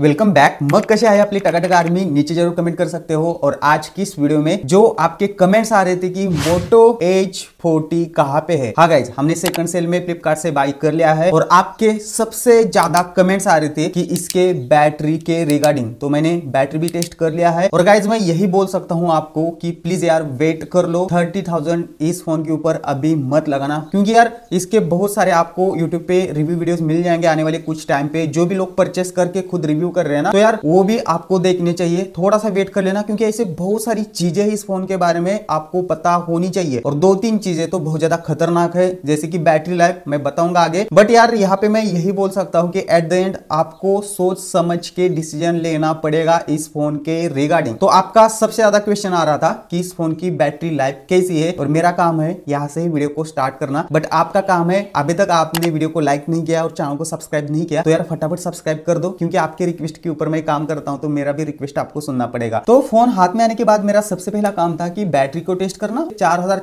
welcome back मत कैसे आहे आपली टकाटक आर्मी नीचे जरूर कमेंट कर सकते हो और आज की इस वीडियो में जो आपके कमेंट्स आ रहे थे कि मोटो एच फोर्टी कहाँ पे है हाँ गाइज हमने सेकंड सेल में फ्लिपकार्ट से बाई कर लिया है और आपके सबसे ज्यादा कमेंट्स आ रहे थे कि इसके बैटरी के रिगार्डिंग तो मैंने बैटरी भी टेस्ट कर लिया है और गाइज मैं यही बोल सकता हूँ आपको कि प्लीज यार वेट कर लो थर्टी थाउजेंड इस फोन के ऊपर अभी मत लगाना क्योंकि यार इसके बहुत सारे आपको यूट्यूब पे रिव्यू वीडियो मिल जाएंगे आने वाले कुछ टाइम पे जो भी लोग परचेस करके खुद रिव्यू रिव्यू कर रहे हैं ना तो यार वो भी आपको देखने चाहिए थोड़ा सा वेट कर लेना क्योंकि ऐसे बहुत सारी चीजें इस फोन के बारे में आपको पता होनी चाहिए और दो तीन चीजें तो बहुत ज्यादा खतरनाक है जैसे की बैटरी लाइफ मैं बताऊंगा आगे बट यार यहाँ पे मैं यही बोल सकता हूँ कि एट द एंड आपको सोच समझ के डिसीजन लेना पड़ेगा इस फोन के रिगार्डिंग तो आपका सबसे ज्यादा क्वेश्चन आ रहा था कि इस फोन की बैटरी लाइफ कैसी है और मेरा काम है यहाँ से ही वीडियो को स्टार्ट करना बट आपका काम है अभी तक आपने वीडियो को लाइक नहीं किया और चैनल को सब्सक्राइब नहीं किया तो यार फटाफट सब्सक्राइब कर दो क्योंकि आपके रिक्वेस्ट के ऊपर मैं काम करता हूँ तो मेरा भी रिक्वेस्ट आपको सुनना पड़ेगा तो फोन हाथ में आने के बाद मेरा सबसे पहला काम था कि बैटरी को टेस्ट करना चार हजार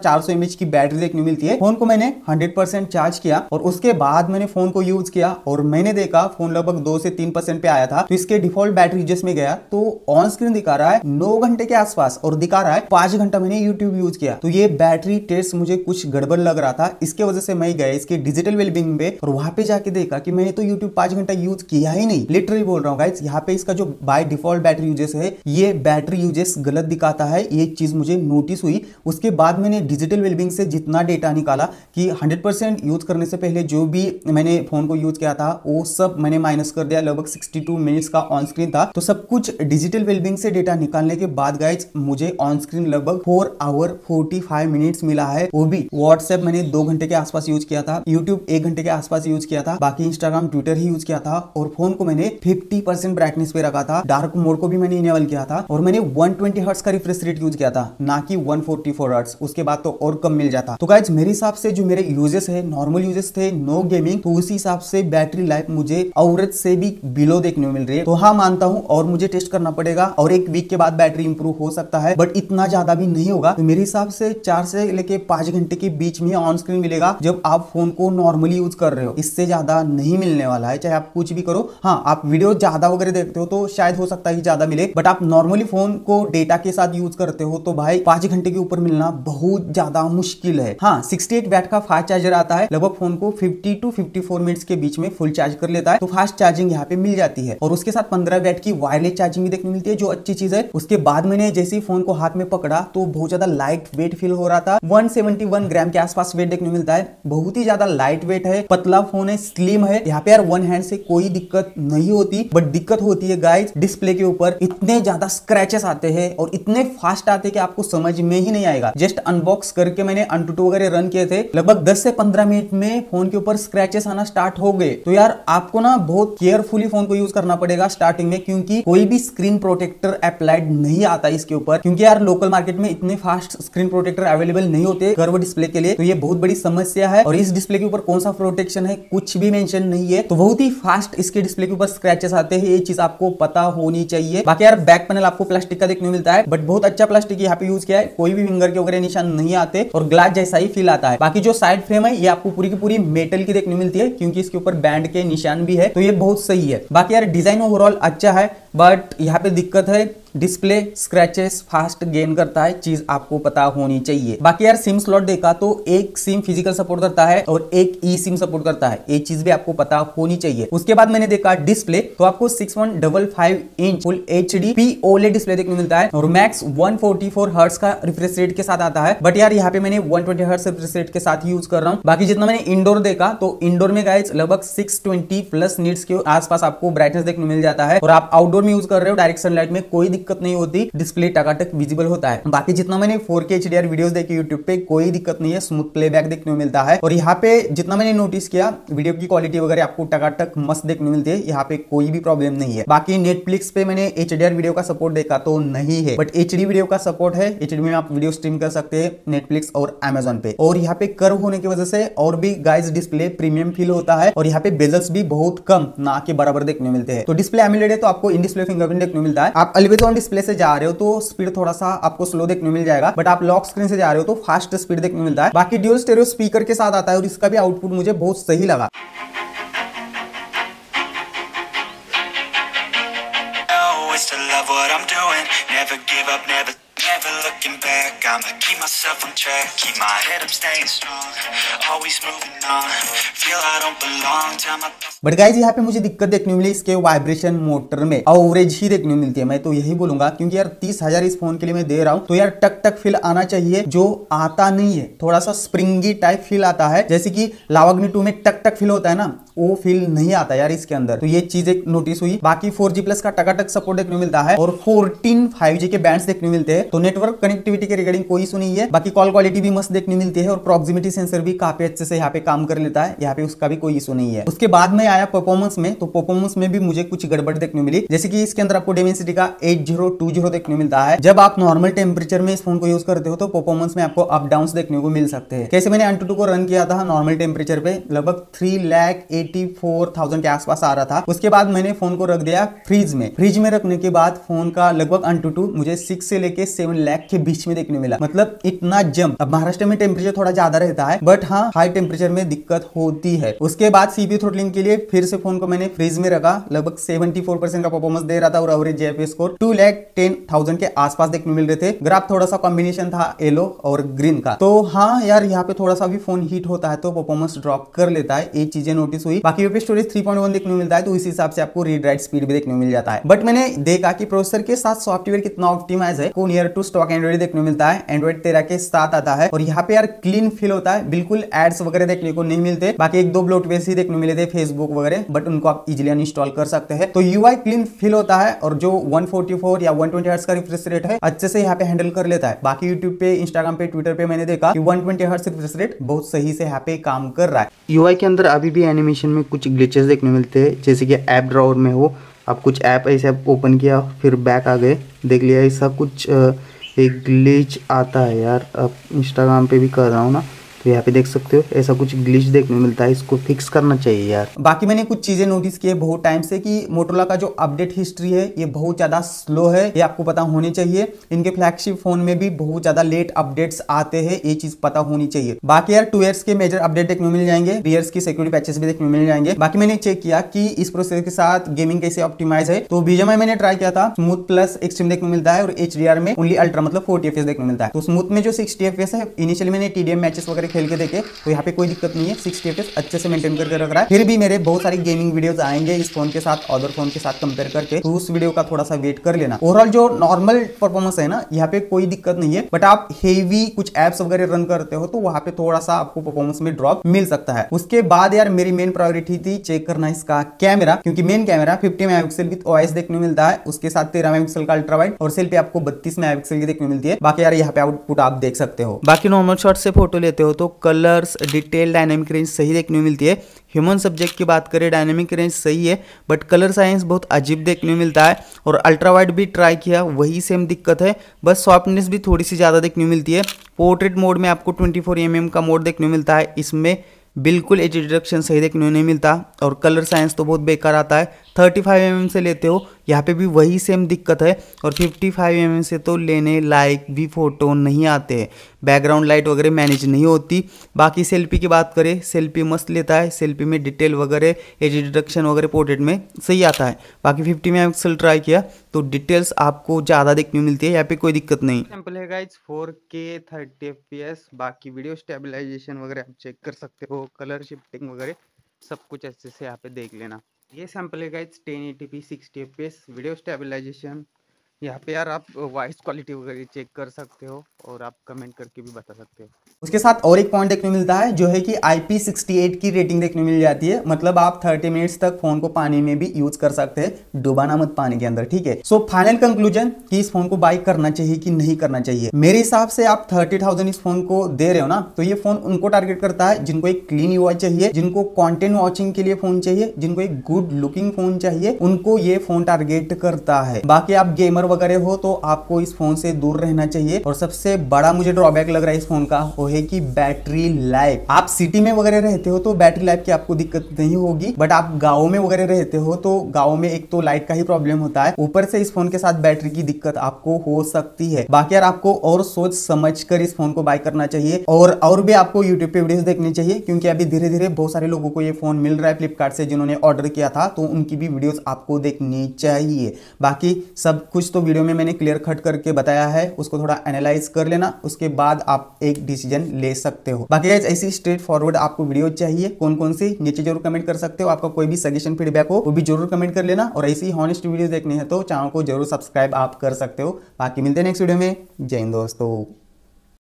की बैटरी देखने मिलती है फोन को मैंने हंड्रेड चार्ज किया और उसके बाद मैंने फोन को यूज किया और मैंने देखा फोन लगभग दो से तीन पे आया था तो इसके डिफॉल्ट बैटरी जिसमें गया तो ऑन स्क्रीन दिखा रहा है नौ घंटे के आसपास और दिखा रहा है पांच घंटा मैंने यूट्यूब यूज किया तो ये बैटरी टेस्ट मुझे कुछ गड़बड़ लग रहा था इसके वजह से मैं गया इसके डिजिटल वेलबिंग में और वहां पे जाके देखा कि मैंने तो यूट्यूब पांच घंटा यूज किया ही नहीं लिटरली बोल रहा हूँ गाइस यहाँ पे इसका जो बाय डिफॉल्ट बैटरी यूजेस है ये बैटरी यूजेस गलत दिखाता है ये चीज मुझे नोटिस हुई उसके बाद मैंने डिजिटल वेलबिंग से जितना डेटा निकाला कि 100% यूज करने से पहले जो भी मैंने फोन को यूज किया था वो सब मैंने माइनस कर दिया लगभग सिक्सटी मिनट्स का ऑन स्क्रीन था तो सब कुछ डिजिटल वेलबिंग से डेटा निकालने के बाद गाइज मुझे ऑन स्क्रीन लगभग फोर आवर फोर्टी मिनट्स मिला है वो भी व्हाट्सएप मैंने दो घंटे के आसपास यूज किया था यूट्यूब एक घंटे के आसपास यूज किया था बाकी इंस्टाग्राम ट्विटर ही यूज किया था और फोन को मैंने फिफ्टी परसेंट ब्राइटनेस पे रखा था डार्क मोड को भी मैंने इनेबल किया था और मैंने 120 ट्वेंटी हर्ट्स का रिफ्रेश रेट यूज किया था ना कि 140 फोर्टी हर्ट्स उसके बाद तो और कम मिल जाता तो गाइज मेरे हिसाब से जो मेरे यूजेस है नॉर्मल यूजेस थे नो गेमिंग तो उसी हिसाब से बैटरी लाइफ मुझे औरत से भी बिलो देखने को मिल रही है तो हाँ मानता हूँ और मुझे टेस्ट करना पड़ेगा और एक वीक के बाद बैटरी इंप्रूव हो सकता है बट इतना ज्यादा भी नहीं होगा तो मेरे हिसाब से चार से लेके पांच घंटे के बीच में ऑन स्क्रीन मिलेगा जब आप फोन को नॉर्मली यूज कर रहे हो इससे ज्यादा नहीं मिलने वाला है चाहे आप कुछ भी करो हाँ आप वीडियो ज्यादा ज्यादा वगैरह देखते हो तो शायद हो सकता है ज्यादा मिले बट आप नॉर्मली फोन को डेटा के साथ यूज करते हो तो भाई पांच घंटे के ऊपर मिलना बहुत ज्यादा मुश्किल है हाँ सिक्सटी वैट का फास्ट चार्जर आता है लगभग फोन को fifty two fifty four minutes के बीच में फुल चार्ज कर लेता है तो फास्ट चार्जिंग यहाँ पे मिल जाती है और उसके साथ पंद्रह वैट की वायरलेस चार्जिंग भी देखने मिलती है जो अच्छी चीज है उसके बाद मैंने जैसे ही फोन को हाथ में पकड़ा तो बहुत ज्यादा लाइट वेट फील हो रहा था 171 ग्राम के आसपास वेट देखने मिलता है बहुत ही ज्यादा लाइट वेट है पतला फोन है स्लिम है यहाँ पे यार वन हैंड से कोई दिक्कत नहीं होती बट दिक्कत होती है गाइज डिस्प्ले के ऊपर इतने ज्यादा स्क्रैचेस आते हैं और इतने फास्ट आते हैं कि आपको समझ में ही नहीं आएगा जस्ट अनबॉक्स करके मैंने अंटूटू वगैरह रन किए थे लगभग 10 से 15 मिनट में फोन के ऊपर स्क्रैचेस आना स्टार्ट हो गए तो यार आपको ना बहुत केयरफुली फोन को यूज करना पड़ेगा स्टार्टिंग में क्योंकि कोई भी स्क्रीन प्रोटेक्टर अप्लाइड नहीं आता इसके ऊपर क्योंकि यार लोकल मार्केट में इतने फास्ट स्क्रीन प्रोटेक्टर अवेलेबल नहीं होते गर्व डिस्प्ले के लिए तो ये बहुत बड़ी समस्या है और इस डिस्प्ले के ऊपर कौन सा प्रोटेक्शन है कुछ भी मेंशन नहीं है तो बहुत ही फास्ट इसके डिस्प्ले के ऊपर स्क्रैचेस आते हैं ये चीज आपको पता होनी चाहिए बाकी यार बैक पैनल आपको प्लास्टिक का देखने मिलता है बट बहुत अच्छा प्लास्टिक यहाँ पे यूज किया है कोई भी फिंगर के वगैरह निशान नहीं आते और ग्लास जैसा ही फील आता है बाकी जो साइड फ्रेम है ये आपको पूरी की पूरी मेटल की देखने मिलती है क्योंकि इसके ऊपर बैंड के निशान भी है तो ये बहुत सही है बाकी यार डिजाइन ओवरऑल अच्छा है बट यहाँ पे दिक्कत है डिस्प्ले स्क्रैचेस फास्ट गेन करता है चीज आपको पता होनी चाहिए बाकी यार सिम स्लॉट देखा तो एक सिम फिजिकल सपोर्ट करता है और एक ई सिम सपोर्ट करता है ये चीज भी आपको पता होनी चाहिए उसके बाद मैंने देखा डिस्प्ले तो आपको six one double five inch full H D P OLED display देखने मिलता है और max one forty four hertz का रिफ्रेश रेट के साथ आता है बट यार यहाँ पे मैंने one twenty hertz refresh rate के साथ यूज कर रहा हूँ बाकी जितना मैंने इंडोर देखा तो इंडोर में गाइज लगभग सिक्स ट्वेंटी प्लस नीड्स के आसपास आपको ब्राइटनेस देखने मिल जाता है और आप आउटडोर आउटडोर में यूज कर रहे हो डायरेक्ट सनलाइट में कोई दिक्कत नहीं होती डिस्प्ले टकाटक विजिबल होता है बाकी जितना मैंने फोर के एचडीआर वीडियो देखे यूट्यूब पे कोई दिक्कत नहीं है स्मूथ प्लेबैक देखने को मिलता है और यहाँ पे जितना मैंने नोटिस किया वीडियो की क्वालिटी वगैरह आपको टकाटक मस्त देखने को मिलती है यहाँ पे कोई भी प्रॉब्लम नहीं है बाकी नेटफ्लिक्स पे मैंने एच वीडियो का सपोर्ट देखा तो नहीं है बट एच वीडियो का सपोर्ट है एच में आप वीडियो स्ट्रीम कर सकते हैं नेटफ्लिक्स और एमेजोन पे और यहाँ पे कर्व होने की वजह से और भी गाइज डिस्प्ले प्रीमियम फील होता है और यहाँ पे बेजल्स भी बहुत कम ना के बराबर देखने मिलते हैं तो डिस्प्ले एमिलेड है तो आपको इन डिस्प्ले फिंगरप्रिंट देखने मिलता है आप ऑन डिस्प्ले से जा रहे हो तो स्पीड थोड़ा सा आपको स्लो देखने मिल जाएगा बट आप लॉक स्क्रीन से जा रहे हो तो फास्ट स्पीड देखने मिलता है बाकी ड्यूल स्टेरियो स्पीकर के साथ आता है और इसका भी आउटपुट मुझे बहुत सही लगा बट गाइज यहाँ पे मुझे दिक्कत देखने मिली इसके वाइब्रेशन मोटर में एवरेज ही देखने मिलती है मैं तो यही बोलूंगा क्योंकि यार तीस हजार इस फोन के लिए मैं दे रहा हूँ तो यार टक टक फील आना चाहिए जो आता नहीं है थोड़ा सा स्प्रिंगी टाइप फील आता है जैसे कि लावाग्नि टू में टक टक फील होता है ना वो फील नहीं आता यार इसके अंदर तो ये चीज एक नोटिस हुई बाकी फोर प्लस का टकाटक सपोर्ट देखने मिलता है और फोर्टीन फाइव के बैंड देखने मिलते हैं तो नेटवर्क कनेक्टिविटी के रिगार्डिंग कोई सुनी है बाकी कॉल क्वालिटी भी मस्त देखने देखने मिलती है और प्रॉक्सिमिटी सेंसर भी काफी अच्छे से यहाँ पे काम कर लेता है यहाँ पे उसका भी कोई इशू नहीं है उसके बाद में आया परफॉर्मेंस में तो परफॉर्मेंस में भी मुझे कुछ गड़बड़ देखने मिली जैसे कि इसके अंदर आपको डेमेंसिटी का एट देखने मिलता है जब आप नॉर्मल टेम्परेचर में इस फोन को यूज करते हो तो परफॉर्मेंस में आपको अप डाउन देखने को मिल सकते हैं कैसे मैंने एंटू को रन किया था नॉर्मल टेम्परेचर पे लगभग three lakh eighty four thousand के आसपास आ रहा था उसके बाद मैंने फोन को रख दिया फ्रिज में फ्रिज में रखने के बाद फोन का लगभग अंटू मुझे सिक्स से लेके सेवन लैख के बीच में देखने मिला मतलब इतना जम अब महाराष्ट्र में टेम्परेचर थोड़ा ज्यादा रहता है बट हाँ हाई टेम्परेचर में दिक्कत होती है उसके बाद सीपी थ्रोटलिंग के लिए फिर से फोन को मैंने फ्रिज में रखा लगभग सेवेंटी फोर परसेंट का परफॉर्मेंस दे रहा था और एवरेज जेपी score two lakh ten thousand के आसपास देखने मिल रहे थे ग्राफ थोड़ा सा कॉम्बिनेशन था येलो और ग्रीन का तो हाँ यार यहाँ पे थोड़ा सा भी फोन हीट होता है तो परफॉर्मेंस ड्रॉप कर लेता है एक चीजें नोटिस हुई बाकी पे स्टोरेज थ्री पॉइंट वन देखने मिलता है तो इस हिसाब से आपको रीड राइट स्पीड भी देखने मिल जाता है बट मैंने देखा कि प्रोसेसर के साथ सॉफ्टवेयर कितना ऑप्टिमाइज है को नियर टू स्टॉक एंड्रॉइड देखने मिलता है एंड्रॉइड तेरह के साथ आता है और यहाँ पे पे यार क्लीन फील होता है बिल्कुल एड्स वगैरह देखने को नहीं मिलते बाकी एक दो वेस ही देखने मिले थे फेसबुक वगैरह बट उनको आप इजिली अनइंस्टॉल कर सकते हैं तो यू क्लीन फील होता है और जो वन या वन ट्वेंटी का रिफ्रेश रेट है अच्छे से यहाँ पे हैंडल कर लेता है बाकी यूट्यूब पे इंस्टाग्राम पे ट्विटर पे मैंने देखा वन 120 ट्वेंटी रिफ्रेश रेट बहुत सही से यहाँ पे काम कर रहा है यू के अंदर अभी भी एनिमेशन में कुछ ग्लिचेस देखने मिलते हैं जैसे कि ऐप ड्रॉवर में हो आप कुछ ऐप ऐसे ओपन किया फिर बैक आ गए देख लिया ऐसा कुछ आ, एक ग्लिच आता है यार अब इंस्टाग्राम पे भी कर रहा हूँ ना तो यहाँ पे देख सकते हो ऐसा कुछ ग्लिच देखने मिलता है इसको फिक्स करना चाहिए यार बाकी मैंने कुछ चीज़ें नोटिस की है बहुत टाइम से कि मोटोला का जो अपडेट हिस्ट्री है ये बहुत ज़्यादा स्लो है ये आपको पता होनी चाहिए इनके फ्लैगशिप फोन में भी बहुत ज़्यादा लेट अपडेट्स आते हैं ये चीज़ पता होनी चाहिए बाकी यार टू ईयर्स के मेजर अपडेट देखने मिल जाएंगे थ्री की सिक्योरिटी पैचेस भी देखने मिल जाएंगे बाकी मैंने चेक किया कि इस प्रोसेसर के साथ गेमिंग कैसे ऑप्टिमाइज है तो बीजेमआई मैंने ट्राई किया था स्मूथ प्लस एक्सट्रीम देखने मिलता है और एच में ओनली अल्ट्रा मतलब फोर्टी देखने मिलता है तो स्मूथ में जो सिक्सटी है इनिशियली मैंने टीडीएम मैचेस वगैरह खेल के देखे तो यहाँ पे कोई दिक्कत नहीं है सिक्स एफ अच्छे से मेंटेन करके रख रहा है फिर भी मेरे बहुत सारी गेमिंग वीडियोज आएंगे इस फोन के साथ अदर फोन के साथ कंपेयर करके तो उस वीडियो का थोड़ा सा वेट कर लेना ओवरऑल जो नॉर्मल परफॉर्मेंस है ना यहाँ पे कोई दिक्कत नहीं है बट आप हेवी कुछ एप्स वगैरह रन करते हो तो वहाँ पे थोड़ा सा आपको परफॉर्मेंस में ड्रॉप मिल सकता है उसके बाद यार मेरी मेन प्रायोरिटी थी चेक करना इसका कैमरा क्योंकि main camera fifty megapixel with OS देखने को मिलता है उसके साथ तेरह मेगापिक्सल का अल्ट्रा अल्ट्रावाइड और सेल्फी आपको बत्तीस मेगापिक्सल की देखने को मिलती है बाकी यार यहाँ पे आउटपुट आप देख सकते हो बाकी नॉर्मल शॉट से फोटो लेते हो तो कलर्स डिटेल डायनेमिक रेंज सही देखने में मिलती है ह्यूमन सब्जेक्ट की बात करें डायनेमिक रेंज सही है बट कलर साइंस बहुत अजीब देखने में मिलता है और अल्ट्रा वाइड भी ट्राई किया वही सेम दिक्कत है बस सॉफ्टनेस भी थोड़ी सी ज़्यादा देखने में मिलती है पोर्ट्रेट मोड में आपको ट्वेंटी फोर mm का मोड देखने मिलता है इसमें बिल्कुल एज डिडक्शन सही देखने नहीं मिलता और कलर साइंस तो बहुत बेकार आता है 35 फाइव mm से लेते हो यहाँ पे भी वही सेम दिक्कत है और 55 फाइव mm से तो लेने लायक भी फ़ोटो नहीं आते हैं बैकग्राउंड लाइट वगैरह मैनेज नहीं होती बाकी सेल्फी की बात करें सेल्फी मस्त लेता है सेल्फी में डिटेल वगैरह एज डिडक्शन वगैरह पोर्ट्रेट में सही आता है बाकी फिफ्टी में एक्सल ट्राई किया तो डिटेल्स आपको ज़्यादा देखने मिलती है यहाँ पे कोई दिक्कत नहीं सैम्पल है फोर के थर्टी बाकी वीडियो स्टेबिलाईजेशन वगैरह आप चेक कर सकते हो कलर शिफ्टिंग वगैरह सब कुछ अच्छे से यहाँ पे देख लेना ये सैम्पल है guys ten eighty P sixty F video stabilization यहाँ पे यार आप वॉइस क्वालिटी वगैरह चेक कर सकते हो और आप कमेंट करके भी बता सकते हो उसके साथ और एक पॉइंट देखने मिलता है जो है कि IP68 की रेटिंग देखने मिल जाती है मतलब आप 30 मिनट्स तक फोन को पानी में भी यूज कर सकते हैं डुबाना मत पानी के अंदर ठीक है सो फाइनल कंक्लूजन कि इस फोन को बाय करना चाहिए कि नहीं करना चाहिए मेरे हिसाब से आप थर्टी इस फोन को दे रहे हो ना तो ये फोन उनको टारगेट करता है जिनको एक क्लीन यू चाहिए जिनको कॉन्टेंट वॉचिंग के लिए फोन चाहिए जिनको एक गुड लुकिंग फोन चाहिए उनको ये फोन टारगेट करता है बाकी आप गेमर वगैरह हो तो आपको इस फोन से दूर रहना चाहिए और सबसे बड़ा मुझे ड्रॉबैक लग रहा है इस फोन का वो है कि बैटरी लाइफ आप सिटी में वगैरह रहते हो तो बैटरी लाइफ की आपको दिक्कत नहीं होगी बट आप गाँव में वगैरह रहते हो तो गाँव में एक तो लाइट का ही प्रॉब्लम होता है ऊपर से इस फोन के साथ बैटरी की दिक्कत आपको हो सकती है बाकी यार आपको और सोच समझ कर इस फोन को बाय करना चाहिए और और भी आपको यूट्यूब पे वीडियोस देखनी चाहिए क्योंकि अभी धीरे धीरे बहुत सारे लोगों को ये फोन मिल रहा है फ्लिपकार्ट से जिन्होंने ऑर्डर किया था तो उनकी भी वीडियोस आपको देखनी चाहिए बाकी सब कुछ तो दोस्तों वीडियो में मैंने क्लियर कट करके बताया है उसको थोड़ा एनालाइज कर लेना उसके बाद आप एक डिसीजन ले सकते हो बाकी गाइज ऐसी स्ट्रेट फॉरवर्ड आपको वीडियो चाहिए कौन कौन सी नीचे जरूर कमेंट कर सकते हो आपका कोई भी सजेशन फीडबैक हो वो भी जरूर कमेंट कर लेना और ऐसी हॉनेस्ट वीडियो देखने है तो चैनल को जरूर सब्सक्राइब आप कर सकते हो बाकी मिलते हैं नेक्स्ट वीडियो में जय हिंद दोस्तों